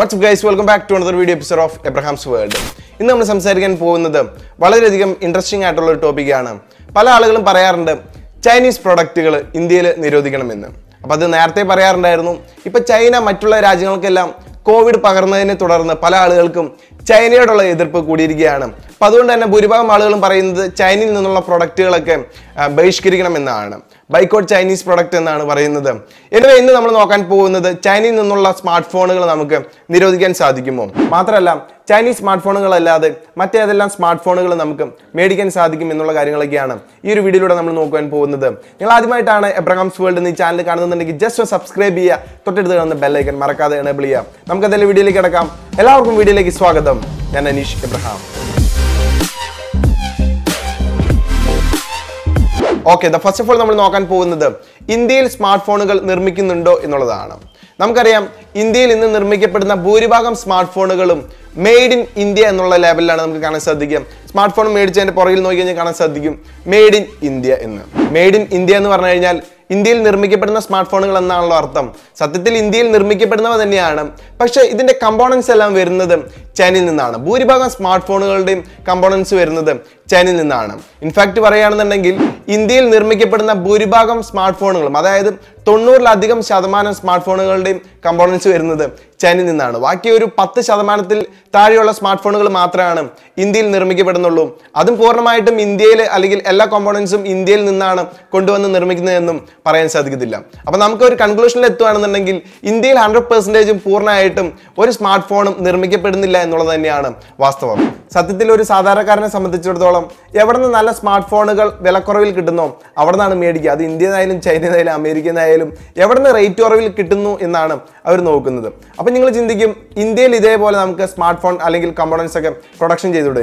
what's guys welcome back to another video episode of Abraham's world ഇന്ന് നമ്മൾ സംസാരിക്കാൻ പോകുന്നത് വളരെയധികം ഇൻട്രസ്റ്റിംഗ് ആയിട്ടുള്ള ഒരു ടോപ്പിക്കാണ് പല ആളുകളും പറയാറുണ്ട് ചൈനീസ് പ്രൊഡക്റ്റുകൾ ഇന്ത്യയിൽ നിരോധിക്കണമെന്ന് അപ്പോൾ അത് നേരത്തെ പറയാറുണ്ടായിരുന്നു ഇപ്പോൾ ചൈന മറ്റുള്ള രാജ്യങ്ങൾക്കെല്ലാം കോവിഡ് പകർന്നതിനെ തുടർന്ന് പല ആളുകൾക്കും ചൈനയോടുള്ള എതിർപ്പ് കൂടിയിരിക്കുകയാണ് അപ്പം അതുകൊണ്ട് തന്നെ ഭൂരിഭാഗം ആളുകളും പറയുന്നത് ചൈനയിൽ നിന്നുള്ള പ്രൊഡക്റ്റുകളൊക്കെ ബഹിഷ്കരിക്കണമെന്നാണ് ബൈക്കോട്ട് ചൈനീസ് പ്രൊഡക്റ്റ് എന്നാണ് പറയുന്നത് എന്നിവ ഇന്ന് നമ്മൾ നോക്കാൻ പോകുന്നത് ചൈനയിൽ നിന്നുള്ള സ്മാർട്ട് ഫോണുകൾ നമുക്ക് നിരോധിക്കാൻ സാധിക്കുമോ മാത്രമല്ല ചൈനീസ് സ്മാർട്ട് ഫോണുകളല്ലാതെ മറ്റേതെല്ലാം സ്മാർട്ട് ഫോണുകൾ നമുക്ക് മേടിക്കാൻ സാധിക്കും എന്നുള്ള കാര്യങ്ങളൊക്കെയാണ് ഈ ഒരു വീഡിയോയിലൂടെ നമ്മൾ നോക്കാൻ പോകുന്നത് നിങ്ങൾ ആദ്യമായിട്ടാണ് എബ്രഹാംസ് വേൾഡ് ഈ ചാനൽ കാണുന്നുണ്ടെങ്കിൽ ജസ്റ്റ് സബ്സ്ക്രൈബ് ചെയ്യുക തൊട്ടടുത്ത് കാണുന്ന ബെല്ലൈക്കൻ മറക്കാതെ എണേബിൾ ചെയ്യുക നമുക്കതിലെ വീഡിയോയിലേക്ക് കിടക്കാം എല്ലാവർക്കും വീഡിയോയിലേക്ക് സ്വാഗതം സ്വാഗതം ഞാൻ Aneesh Abraham okay the first of all നമ്മൾ നോക്കാൻ പോകുന്നത് ഇന്ത്യയിൽ സ്മാർട്ട് ഫോണുകൾ നിർമ്മിക്കുന്നുണ്ടോ എന്നുള്ളതാണ് നമുക്കറിയാം ഇന്ത്യയിൽ ഇന്ന് നിർമ്മിക്കപ്പെടുന്ന ഭൂരിഭാഗം സ്മാർട്ട് ഫോണുകളും മെയ്ഡ് ഇൻ ഇന്ത്യ എന്നുള്ള ലെവലിലാണ് നമുക്ക് കാണാൻ സാധിക്കുക സ്മാർട്ട് ഫോൺ മേടിച്ചതിൻ്റെ പുറകിൽ നോക്കി കഴിഞ്ഞാൽ കാണാൻ സാധിക്കും മെയ്ഡ് ഇൻ ഇന്ത്യ എന്ന് മെയ്ഡ് ഇൻ ഇന്ത്യ എന്ന് പറഞ്ഞു കഴിഞ്ഞാൽ ഇന്ത്യയിൽ നിർമ്മിക്കപ്പെടുന്ന സ്മാർട്ട് ഫോണുകൾ എന്നാണല്ലോ അർത്ഥം സത്യത്തിൽ ഇന്ത്യയിൽ നിർമ്മിക്കപ്പെടുന്നവ തന്നെയാണ് പക്ഷേ ഇതിൻ്റെ കമ്പോണൻസ് എല്ലാം വരുന്നത് ചൈനയിൽ നിന്നാണ് ഭൂരിഭാഗം സ്മാർട്ട് ഫോണുകളുടെയും കമ്പോണൻസ് വരുന്നത് ചൈനയിൽ നിന്നാണ് ഇൻഫാക്റ്റ് പറയുകയാണെന്നുണ്ടെങ്കിൽ ഇന്ത്യയിൽ നിർമ്മിക്കപ്പെടുന്ന ഭൂരിഭാഗം സ്മാർട്ട് ഫോണുകളും അതായത് തൊണ്ണൂറിലധികം ശതമാനം സ്മാർട്ട് ഫോണുകളുടെയും കമ്പോണൻസ് വരുന്നത് ചൈനയിൽ നിന്നാണ് ബാക്കി ഒരു പത്ത് ശതമാനത്തിൽ താഴെയുള്ള സ്മാർട്ട് ഫോണുകൾ മാത്രമാണ് ഇന്ത്യയിൽ നിർമ്മിക്കപ്പെടുന്നുള്ളൂ അതും പൂർണ്ണമായിട്ടും ഇന്ത്യയിൽ അല്ലെങ്കിൽ എല്ലാ കോമ്പോണൻസും ഇന്ത്യയിൽ നിന്നാണ് കൊണ്ടുവന്ന് നിർമ്മിക്കുന്നതെന്നും പറയാൻ സാധിക്കത്തില്ല അപ്പോൾ നമുക്ക് ഒരു കൺക്ലൂഷനിൽ എത്തുകയാണെന്നുണ്ടെങ്കിൽ ഇന്ത്യയിൽ ഹൺഡ്രഡ് പെർസെൻറ്റേജും പൂർണ്ണമായിട്ടും ഒരു സ്മാർട്ട് ഫോണും നിർമ്മിക്കപ്പെടുന്നില്ല എന്നുള്ളത് തന്നെയാണ് വാസ്തവം സത്യത്തിൽ ഒരു സാധാരണക്കാരനെ സംബന്ധിച്ചിടത്തോളം എവിടെ നിന്ന് നല്ല സ്മാർട്ട് ഫോണുകൾ വിലക്കുറവിൽ കിട്ടുന്നോ അവിടെ നിന്നാണ് മേടിക്കുക അത് ഇന്ത്യനായാലും ചൈനയിലായാലും അമേരിക്കനായാലും എവിടെ നിന്ന് റേറ്റ് കുറവിൽ കിട്ടുന്നു എന്നാണ് അവർ നോക്കുന്നത് അപ്പോൾ അപ്പോൾ നിങ്ങൾ ചിന്തിക്കും ഇന്ത്യയിൽ ഇതേപോലെ നമുക്ക് സ്മാർട്ട് ഫോൺ അല്ലെങ്കിൽ കമ്പോണൻസ് ഒക്കെ പ്രൊഡക്ഷൻ ചെയ്തുവിടെ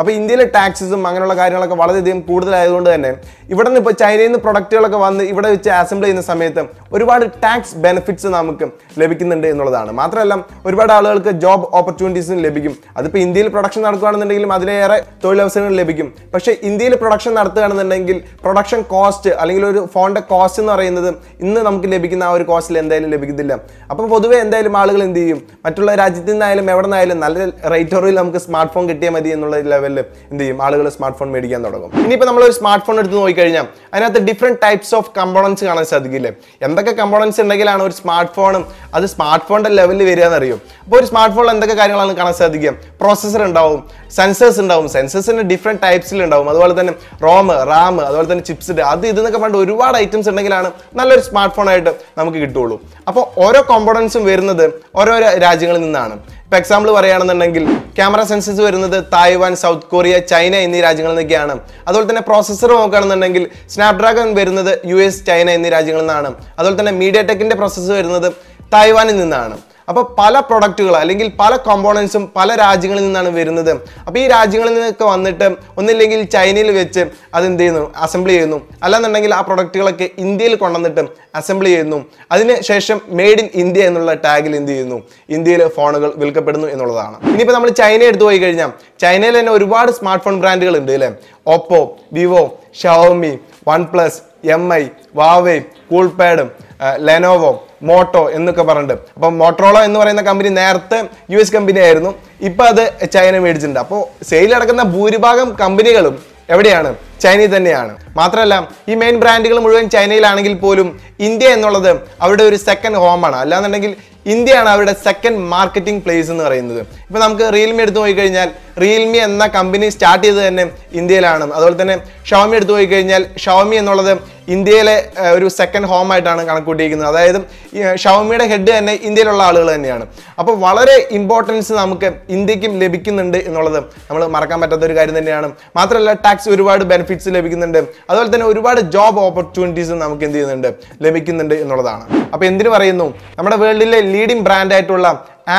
അപ്പോൾ ഇന്ത്യയിലെ ടാക്സസും അങ്ങനെയുള്ള കാര്യങ്ങളൊക്കെ വളരെയധികം കൂടുതലായതുകൊണ്ട് തന്നെ ഇവിടെ നിന്ന് ഇപ്പോൾ ചൈനയിൽ നിന്ന് പ്രൊഡക്റ്റുകളൊക്കെ വന്ന് ഇവിടെ വെച്ച് അസംബിൾ ചെയ്യുന്ന സമയത്ത് ഒരുപാട് ടാക്സ് ബെനിഫിറ്റ്സ് നമുക്ക് ലഭിക്കുന്നുണ്ട് എന്നുള്ളതാണ് മാത്രമല്ല ഒരുപാട് ആളുകൾക്ക് ജോബ് ഓപ്പർച്യൂണിറ്റീസും ലഭിക്കും അതിപ്പോൾ ഇന്ത്യയിൽ പ്രൊഡക്ഷൻ നടക്കുകയാണെന്നുണ്ടെങ്കിലും അതിലേറെ തൊഴിലവസരങ്ങൾ ലഭിക്കും പക്ഷേ ഇന്ത്യയിൽ പ്രൊഡക്ഷൻ നടത്തുകയാണെന്നുണ്ടെങ്കിൽ പ്രൊഡക്ഷൻ കോസ്റ്റ് അല്ലെങ്കിൽ ഒരു ഫോണിൻ്റെ കോസ്റ്റ് എന്ന് പറയുന്നത് ഇന്ന് നമുക്ക് ലഭിക്കുന്ന ആ ഒരു കോസ്റ്റിൽ എന്തായാലും ലഭിക്കുന്നില്ല അപ്പോൾ പൊതുവേ എന്തായാലും ആളുകൾ എന്ത് ചെയ്യും മറ്റുള്ള രാജ്യത്തു നിന്നായാലും എവിടെ നിന്നായാലും നല്ല റേറ്റ് നമുക്ക് സ്മാർട്ട് ഫോൺ കിട്ടിയാൽ മതി എന്നുള്ള ലെവലിൽ എന്ത് ചെയ്യും ആളുകൾ സ്മാർട്ട് ഫോൺ മേടിക്കാൻ തുടങ്ങും ഇനിയിപ്പോൾ നമ്മൾ ഒരു സ്മാർട്ട് ഫോൺ എടുത്ത് നോക്കിക്കഴിഞ്ഞാൽ അതിനകത്ത് ഡിഫറെൻറ്റ് ടൈപ്സ് ഓഫ് കമ്പോണൻസ് കാണാൻ സാധിക്കില്ലേ എന്തൊക്കെ കമ്പോണൻസ് ഉണ്ടെങ്കിലാണ് ഒരു സ്മാർട്ട് ഫോണും അത് സ്മാർട്ട് ഫോണിൻ്റെ ലെവലിൽ വരിക എന്നറിയും അപ്പോൾ ഒരു സ്മാർട്ട് ഫോണിൽ എന്തൊക്കെ കാര്യങ്ങളാണ് കാണാൻ സാധിക്കുക പ്രോസസ്സർ ഉണ്ടാവും സെൻസേഴ്സ് ഉണ്ടാവും സെൻസേഴ്സിൻ്റെ ഡിഫറെൻറ്റ് ടൈപ്സിലുണ്ടാവും അതുപോലെ തന്നെ റോം റാം അതുപോലെ തന്നെ ചിപ്സ് അത് ഇതെന്നൊക്കെ പണ്ട് ഒരുപാട് ഐറ്റംസ് ഉണ്ടെങ്കിലാണ് നല്ലൊരു സ്മാർട്ട് ഫോണായിട്ട് നമുക്ക് കിട്ടുള്ളൂ അപ്പോൾ ഓരോ കോമ്പോണൻസും വരുന്നത് ഓരോ രാജ്യങ്ങളിൽ നിന്നാണ് ഇപ്പോൾ എക്സാമ്പിൾ പറയുകയാണെന്നുണ്ടെങ്കിൽ ക്യാമറ സെൻസസ് വരുന്നത് തായ്വാൻ സൗത്ത് കൊറിയ ചൈന എന്നീ രാജ്യങ്ങളിൽ നിന്നൊക്കെയാണ് അതുപോലെ തന്നെ പ്രോസസ്സർ നോക്കുകയാണെന്നുണ്ടെങ്കിൽ സ്നാപ്ഡ്രാഗൺ വരുന്നത് യു എസ് ചൈന എന്നീ രാജ്യങ്ങളിൽ നിന്നാണ് അതുപോലെ തന്നെ മീഡിയ ടെക്കിൻ്റെ പ്രോസസ്സർ വരുന്നത് തായ്വാനിൽ നിന്നാണ് അപ്പോൾ പല പ്രൊഡക്റ്റുകൾ അല്ലെങ്കിൽ പല കോമ്പോണൻസും പല രാജ്യങ്ങളിൽ നിന്നാണ് വരുന്നത് അപ്പോൾ ഈ രാജ്യങ്ങളിൽ നിന്നൊക്കെ വന്നിട്ട് ഒന്നില്ലെങ്കിൽ ചൈനയിൽ വെച്ച് അതെന്ത് ചെയ്യുന്നു അസംബിൾ ചെയ്യുന്നു അല്ലാന്നുണ്ടെങ്കിൽ ആ പ്രൊഡക്റ്റുകളൊക്കെ ഇന്ത്യയിൽ കൊണ്ടുവന്നിട്ട് അസംബിൾ ചെയ്യുന്നു അതിനുശേഷം മെയ്ഡ് ഇൻ ഇന്ത്യ എന്നുള്ള ടാഗിൽ എന്ത് ചെയ്യുന്നു ഇന്ത്യയിൽ ഫോണുകൾ വിൽക്കപ്പെടുന്നു എന്നുള്ളതാണ് ഇനിയിപ്പോൾ നമ്മൾ ചൈന എടുത്തു പോയി കഴിഞ്ഞാൽ ചൈനയിൽ തന്നെ ഒരുപാട് സ്മാർട്ട് ഫോൺ ബ്രാൻഡുകൾ ഉണ്ട് അല്ലേ Oppo Vivo Xiaomi OnePlus M I Huawei കൂൾപാഡും ലെനോവോ മോട്ടോ എന്നൊക്കെ പറഞ്ഞിട്ട് അപ്പം മോട്ടറോള എന്ന് പറയുന്ന കമ്പനി നേരത്തെ യു എസ് കമ്പനി ആയിരുന്നു ഇപ്പം അത് ചൈന മേടിച്ചിട്ടുണ്ട് അപ്പോൾ സെയിൽ അടക്കുന്ന ഭൂരിഭാഗം കമ്പനികളും എവിടെയാണ് ചൈനയിൽ തന്നെയാണ് മാത്രമല്ല ഈ മെയിൻ ബ്രാൻഡുകൾ മുഴുവൻ ചൈനയിലാണെങ്കിൽ പോലും ഇന്ത്യ എന്നുള്ളത് അവരുടെ ഒരു സെക്കൻഡ് ഹോമാണ് അല്ലാന്നുണ്ടെങ്കിൽ ഇന്ത്യയാണ് അവരുടെ സെക്കൻഡ് മാർക്കറ്റിംഗ് പ്ലേസ് എന്ന് പറയുന്നത് ഇപ്പോൾ നമുക്ക് റിയൽമി എടുത്തു പോയി കഴിഞ്ഞാൽ റിയൽമി എന്ന കമ്പനി സ്റ്റാർട്ട് ചെയ്ത് തന്നെ ഇന്ത്യയിലാണ് അതുപോലെ തന്നെ ഷവമി എടുത്തു പോയി കഴിഞ്ഞാൽ ഷവമി എന്നുള്ളത് ഇന്ത്യയിലെ ഒരു സെക്കൻഡ് ഹോം ആയിട്ടാണ് കണക്കൂട്ടിയിരിക്കുന്നത് അതായത് ഷവമിയുടെ ഹെഡ് തന്നെ ഇന്ത്യയിലുള്ള ആളുകൾ തന്നെയാണ് അപ്പോൾ വളരെ ഇമ്പോർട്ടൻസ് നമുക്ക് ഇന്ത്യക്കും ലഭിക്കുന്നുണ്ട് എന്നുള്ളത് നമ്മൾ മറക്കാൻ പറ്റാത്ത ഒരു കാര്യം തന്നെയാണ് മാത്രമല്ല ടാക്സ് ഒരുപാട് ബെനിഫിറ്റ്സ് ലഭിക്കുന്നുണ്ട് അതുപോലെ തന്നെ ഒരുപാട് ജോബ് ഓപ്പർച്യൂണിറ്റീസ് നമുക്ക് എന്ത് ചെയ്യുന്നുണ്ട് ലഭിക്കുന്നുണ്ട് എന്നുള്ളതാണ് അപ്പോൾ എന്തിനു പറയുന്നു നമ്മുടെ വേൾഡിലെ ലീഡിംഗ് ബ്രാൻഡായിട്ടുള്ള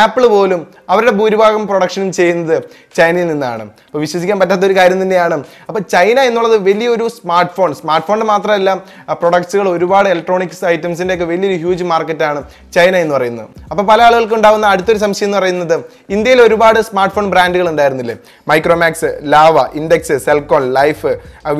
ആപ്പിൾ പോലും അവരുടെ ഭൂരിഭാഗം പ്രൊഡക്ഷനും ചെയ്യുന്നത് ചൈനയിൽ നിന്നാണ് അപ്പോൾ വിശ്വസിക്കാൻ പറ്റാത്ത ഒരു കാര്യം തന്നെയാണ് അപ്പോൾ ചൈന എന്നുള്ളത് വലിയൊരു സ്മാർട്ട് ഫോൺ സ്മാർട്ട് ഫോണിൻ്റെ മാത്രമല്ല പ്രൊഡക്ട്സുകൾ ഒരുപാട് ഇലക്ട്രോണിക്സ് ഐറ്റംസിൻ്റെ ഒക്കെ വലിയൊരു ഹ്യൂജ് മാർക്കറ്റാണ് ചൈന എന്ന് പറയുന്നത് അപ്പോൾ പല ആളുകൾക്ക് ഉണ്ടാകുന്ന അടുത്തൊരു സംശയം എന്ന് പറയുന്നത് ഇന്ത്യയിൽ ഒരുപാട് സ്മാർട്ട് ഫോൺ ബ്രാൻഡുകൾ ഉണ്ടായിരുന്നില്ലേ മൈക്രോമാക്സ് ലാവ ഇൻഡെക്സ് സെൽക്കോൺ ലൈഫ്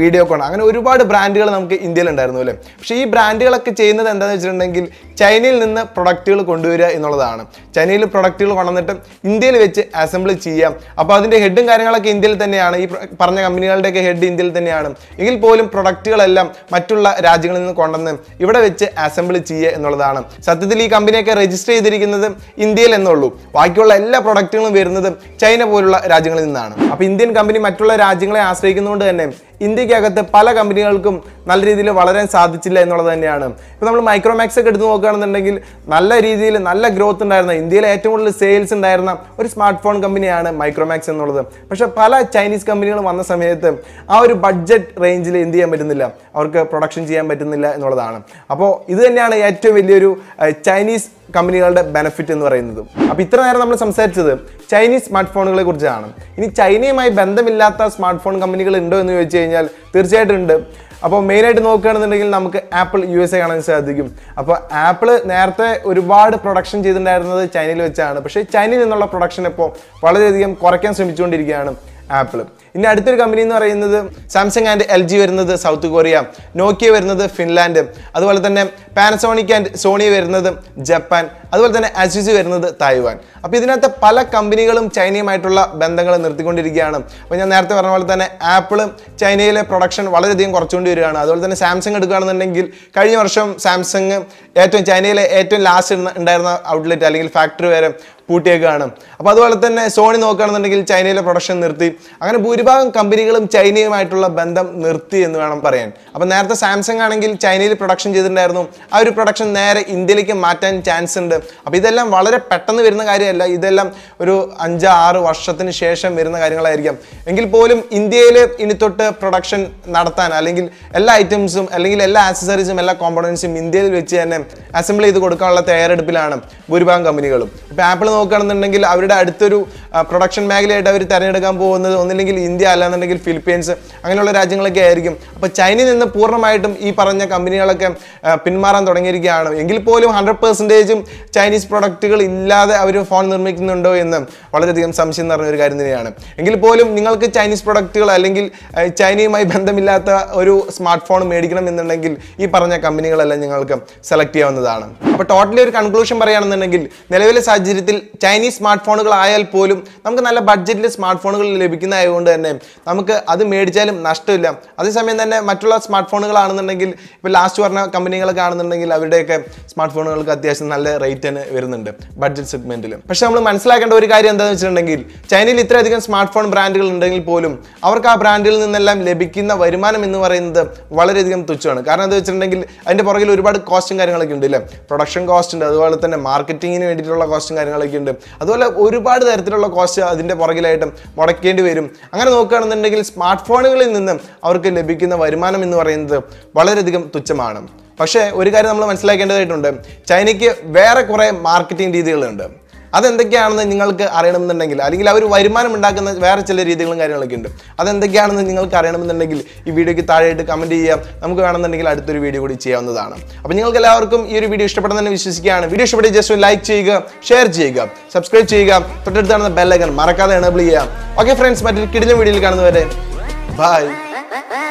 വീഡിയോകോൺ അങ്ങനെ ഒരുപാട് ബ്രാൻഡുകൾ നമുക്ക് ഇന്ത്യയിൽ ഉണ്ടായിരുന്നു അല്ലേ പക്ഷേ ഈ ബ്രാൻഡുകളൊക്കെ ചെയ്യുന്നത് എന്താണെന്ന് വെച്ചിട്ടുണ്ടെങ്കിൽ ചൈനയിൽ നിന്ന് പ്രൊഡക്റ്റുകൾ കൊണ്ടുവരിക എന്നുള്ളതാണ് ചൈനയിൽ പ്രൊഡക്റ്റുകൾ കൊണ്ടുവന്നിട്ട് ഇന്ത്യയിൽ വെച്ച് അസംബിൾ ചെയ്യാം അപ്പോൾ അതിൻ്റെ ഹെഡും കാര്യങ്ങളൊക്കെ ഇന്ത്യയിൽ തന്നെയാണ് ഈ പറഞ്ഞ കമ്പനികളുടെയൊക്കെ ഹെഡ് ഇന്ത്യയിൽ തന്നെയാണ് എങ്കിൽ പോലും പ്രൊഡക്റ്റുകളെല്ലാം മറ്റുള്ള രാജ്യങ്ങളിൽ നിന്ന് കൊണ്ടുവന്ന് ഇവിടെ വെച്ച് അസംബിൾ ചെയ്യുക എന്നുള്ളതാണ് സത്യത്തിൽ ഈ കമ്പനിയൊക്കെ രജിസ്റ്റർ ചെയ്തിരിക്കുന്നത് ഇന്ത്യയിൽ എന്നുള്ളൂ ബാക്കിയുള്ള എല്ലാ പ്രൊഡക്റ്റുകളും വരുന്നത് ചൈന പോലുള്ള രാജ്യങ്ങളിൽ നിന്നാണ് അപ്പോൾ ഇന്ത്യൻ കമ്പനി മറ്റുള്ള രാജ്യങ്ങളെ ആശ്രയിക്കുന്നതുകൊണ്ട് തന്നെ ഇന്ത്യക്കകത്ത് പല കമ്പനികൾക്കും നല്ല രീതിയിൽ വളരാൻ സാധിച്ചില്ല എന്നുള്ളത് തന്നെയാണ് ഇപ്പോൾ നമ്മൾ മൈക്രോമാക്സ് ഒക്കെ എടുത്ത് നോക്കുകയാണെന്നുണ്ടെങ്കിൽ നല്ല രീതിയിൽ നല്ല ഗ്രോത്ത് ഉണ്ടായിരുന്ന ഇന്ത്യയിലെ ഏറ്റവും കൂടുതൽ സെയിൽസ് ഉണ്ടായിരുന്ന ഒരു സ്മാർട്ട് ഫോൺ കമ്പനിയാണ് മൈക്രോമാക്സ് എന്നുള്ളത് പക്ഷേ പല ചൈനീസ് കമ്പനികൾ വന്ന സമയത്ത് ആ ഒരു ബഡ്ജറ്റ് റേഞ്ചിൽ എന്ത് ചെയ്യാൻ പറ്റുന്നില്ല അവർക്ക് പ്രൊഡക്ഷൻ ചെയ്യാൻ പറ്റുന്നില്ല എന്നുള്ളതാണ് അപ്പോൾ ഇത് തന്നെയാണ് ഏറ്റവും വലിയൊരു ചൈനീസ് കമ്പനികളുടെ ബെനഫിറ്റ് എന്ന് പറയുന്നത് അപ്പൊ ഇത്ര നേരം നമ്മൾ സംസാരിച്ചത് ചൈനീസ് സ്മാർട്ട് ഫോണുകളെ കുറിച്ചാണ് ഇനി ചൈനയുമായി ബന്ധമില്ലാത്ത സ്മാർട്ട് ഫോൺ കമ്പനികൾ ഉണ്ടോ എന്ന് ചോദിച്ചു കഴിഞ്ഞാൽ തീർച്ചയായിട്ടും ഉണ്ട് അപ്പോൾ മെയിനായിട്ട് നോക്കുകയാണെന്നുണ്ടെങ്കിൽ നമുക്ക് ആപ്പിൾ യു എസ് എ കാണാൻ സാധിക്കും അപ്പോൾ ആപ്പിൾ നേരത്തെ ഒരുപാട് പ്രൊഡക്ഷൻ ചെയ്തിട്ടുണ്ടായിരുന്നത് ചൈനയിൽ വെച്ചാണ് പക്ഷേ ചൈനയിൽ നിന്നുള്ള പ്രൊഡക്ഷൻ ഇപ്പോൾ വളരെയധികം കുറയ്ക്കാൻ ശ്രമിച്ചുകൊണ്ടിരിക്കുകയാണ് ആപ്പിൾ ഇനി അടുത്തൊരു കമ്പനി എന്ന് പറയുന്നത് സാംസങ് ആൻഡ് എൽ ജി വരുന്നത് സൗത്ത് കൊറിയ നോക്കിയ വരുന്നത് ഫിൻലാൻഡ് അതുപോലെ തന്നെ പാനസോണിക് ആൻഡ് സോണി വരുന്നത് ജപ്പാൻ അതുപോലെ തന്നെ അസുസി വരുന്നത് തായ്വാൻ അപ്പോൾ ഇതിനകത്ത് പല കമ്പനികളും ചൈനയുമായിട്ടുള്ള ബന്ധങ്ങൾ നിർത്തിക്കൊണ്ടിരിക്കുകയാണ് അപ്പോൾ ഞാൻ നേരത്തെ പറഞ്ഞ പോലെ തന്നെ ആപ്പിൾ ചൈനയിലെ പ്രൊഡക്ഷൻ വളരെയധികം കുറച്ചുകൊണ്ട് വരികയാണ് അതുപോലെ തന്നെ സാംസങ് എടുക്കുകയാണെന്നുണ്ടെങ്കിൽ കഴിഞ്ഞ വർഷം സാംസങ് ഏറ്റവും ചൈനയിലെ ഏറ്റവും ലാസ്റ്റ് ഉണ്ടായിരുന്ന ഔട്ട്ലെറ്റ് അല്ലെങ്കിൽ ഫാക്ടറി വരെ പൂട്ടിയേക്കാണ് അപ്പോൾ അതുപോലെ തന്നെ സോണി നോക്കുകയാണെന്നുണ്ടെങ്കിൽ ചൈനയിലെ പ്രൊഡക്ഷൻ നിർത്തി അങ്ങനെ ഭൂരിഭാഗം കമ്പനികളും ചൈനയുമായിട്ടുള്ള ബന്ധം നിർത്തി എന്ന് വേണം പറയാൻ അപ്പോൾ നേരത്തെ സാംസങ് ആണെങ്കിൽ ചൈനയിൽ പ്രൊഡക്ഷൻ ചെയ്തിട്ടുണ്ടായിരുന്നു ആ ഒരു പ്രൊഡക്ഷൻ നേരെ ഇന്ത്യയിലേക്ക് മാറ്റാൻ ചാൻസ് ഉണ്ട് അപ്പോൾ ഇതെല്ലാം വളരെ പെട്ടെന്ന് വരുന്ന കാര്യമല്ല ഇതെല്ലാം ഒരു അഞ്ച് ആറ് വർഷത്തിന് ശേഷം വരുന്ന കാര്യങ്ങളായിരിക്കാം എങ്കിൽ പോലും ഇന്ത്യയിൽ ഇനി തൊട്ട് പ്രൊഡക്ഷൻ നടത്താൻ അല്ലെങ്കിൽ എല്ലാ ഐറ്റംസും അല്ലെങ്കിൽ എല്ലാ ആക്സസറീസും എല്ലാ കോമ്പണൻസും ഇന്ത്യയിൽ വെച്ച് തന്നെ അസംബിൾ ചെയ്ത് കൊടുക്കാനുള്ള തയ്യാറെടുപ്പിലാണ് ഭൂരിഭാഗം കമ്പനികളും ഇപ്പോൾ ആപ്പിൾ നോക്കുകയാണെന്നുണ്ടെങ്കിൽ അവരുടെ അടുത്തൊരു പ്രൊഡക്ഷൻ മേഖലയായിട്ട് അവർ തിരഞ്ഞെടുക്കാൻ പോകുന്നത് ഒന്നില്ലെങ്കിൽ ഇന്ത്യ അല്ലാന്നുണ്ടെങ്കിൽ ഫിലിപ്പീൻസ് അങ്ങനെയുള്ള രാജ്യങ്ങളൊക്കെ ആയിരിക്കും അപ്പോൾ ചൈനയിൽ നിന്ന് പൂർണ്ണമായിട്ടും ഈ പറഞ്ഞ കമ്പനികളൊക്കെ പിന്മാറാൻ മാറാൻ തുടങ്ങിയിരിക്കുകയാണ് എങ്കിൽ പോലും ഹൺഡ്രഡ് പെർസെൻറ്റേജും ചൈനീസ് പ്രൊഡക്റ്റുകൾ ഇല്ലാതെ അവർ ഫോൺ നിർമ്മിക്കുന്നുണ്ടോ എന്ന് വളരെയധികം സംശയം നിറഞ്ഞ ഒരു കാര്യം തന്നെയാണ് എങ്കിൽ പോലും നിങ്ങൾക്ക് ചൈനീസ് പ്രൊഡക്റ്റുകൾ അല്ലെങ്കിൽ ചൈനയുമായി ബന്ധമില്ലാത്ത ഒരു സ്മാർട്ട് ഫോൺ മേടിക്കണം എന്നുണ്ടെങ്കിൽ ഈ പറഞ്ഞ കമ്പനികളെല്ലാം നിങ്ങൾക്ക് സെലക്ട് ചെയ്യാവുന്നതാണ് അപ്പോൾ ടോട്ടലി ഒരു കൺക്ലൂഷൻ പറയുകയാണെന്നുണ്ടെങ്കിൽ നിലവിലെ സാഹചര്യത്തിൽ ചൈനീസ് സ്മാർട്ട് ഫോണുകളായാൽ പോലും നമുക്ക് നല്ല ബഡ്ജറ്റിൽ സ്മാർട്ട് ഫോണുകൾ ലഭിക്കുന്നതായതുകൊണ്ട് തന്നെ നമുക്ക് അത് മേടിച്ചാലും നഷ്ടമില്ല അതേസമയം തന്നെ മറ്റുള്ള സ്മാർട്ട് ഫോണുകളാണെന്നുണ്ടെങ്കിൽ ഇപ്പോൾ ലാസ്റ്റ് പറഞ്ഞ കമ്പനികളൊക്കെ നോക്കുകയാണെന്നുണ്ടെങ്കിൽ അവരുടെയൊക്കെ സ്മാർട്ട് ഫോണുകൾക്ക് അത്യാവശ്യം നല്ല റേറ്റ് തന്നെ വരുന്നുണ്ട് ബഡ്ജറ്റ് സെഗ്മെന്റിൽ പക്ഷെ നമ്മൾ മനസ്സിലാക്കേണ്ട ഒരു കാര്യം എന്താണെന്ന് വെച്ചിട്ടുണ്ടെങ്കിൽ ചൈനയിൽ ഇത്രയധികം സ്മാർട്ട് ഫോൺ ബ്രാൻഡുകൾ ഉണ്ടെങ്കിൽ പോലും അവർക്ക് ആ ബ്രാൻഡിൽ നിന്നെല്ലാം ലഭിക്കുന്ന വരുമാനം എന്ന് പറയുന്നത് വളരെയധികം തുച്ഛമാണ് കാരണം എന്താ വെച്ചിട്ടുണ്ടെങ്കിൽ അതിൻ്റെ പുറകിൽ ഒരുപാട് കോസ്റ്റും കാര്യങ്ങളൊക്കെ ഉണ്ട് അല്ലേ പ്രൊഡക്ഷൻ കോസ്റ്റ് ഉണ്ട് അതുപോലെ തന്നെ മാർക്കറ്റിങ്ങിന് വേണ്ടിയിട്ടുള്ള കോസ്റ്റും കാര്യങ്ങളൊക്കെ ഉണ്ട് അതുപോലെ ഒരുപാട് തരത്തിലുള്ള കോസ്റ്റ് അതിൻ്റെ പുറകിലായിട്ട് മുടക്കേണ്ടി വരും അങ്ങനെ നോക്കുകയാണെന്നുണ്ടെങ്കിൽ സ്മാർട്ട് ഫോണുകളിൽ നിന്ന് അവർക്ക് ലഭിക്കുന്ന വരുമാനം എന്ന് പറയുന്നത് വളരെയധികം തുച്ഛമാണ് പക്ഷേ ഒരു കാര്യം നമ്മൾ മനസ്സിലാക്കേണ്ടതായിട്ടുണ്ട് ചൈനയ്ക്ക് വേറെ കുറേ മാർക്കറ്റിംഗ് രീതികളുണ്ട് അതെന്തൊക്കെയാണെന്ന് നിങ്ങൾക്ക് അറിയണമെന്നുണ്ടെങ്കിൽ അല്ലെങ്കിൽ അവർ വരുമാനം ഉണ്ടാക്കുന്ന വേറെ ചില രീതികളും കാര്യങ്ങളൊക്കെ ഉണ്ട് അതെന്തൊക്കെയാണെന്ന് നിങ്ങൾക്ക് അറിയണമെന്നുണ്ടെങ്കിൽ ഈ വീഡിയോയ്ക്ക് താഴെയായിട്ട് കമൻറ്റ് ചെയ്യാം നമുക്ക് വേണമെന്നുണ്ടെങ്കിൽ അടുത്തൊരു വീഡിയോ കൂടി ചെയ്യാവുന്നതാണ് അപ്പോൾ നിങ്ങൾക്ക് എല്ലാവർക്കും ഈ ഒരു വീഡിയോ ഇഷ്ടപ്പെടുന്നതെന്ന് വിശ്വസിക്കുകയാണ് വീഡിയോ ഇഷ്ടപ്പെട്ട് ജസ്റ്റ് ലൈക്ക് ചെയ്യുക ഷെയർ ചെയ്യുക സബ്സ്ക്രൈബ് ചെയ്യുക തൊട്ടടുത്താണ് കാണുന്ന ബെല്ലൈക്കൺ മറക്കാതെ എണബിൾ ചെയ്യാം ഓക്കെ ഫ്രണ്ട്സ് മറ്റൊരു കിടിലം വീഡിയോയിൽ കാണുന്നവരെ ബൈ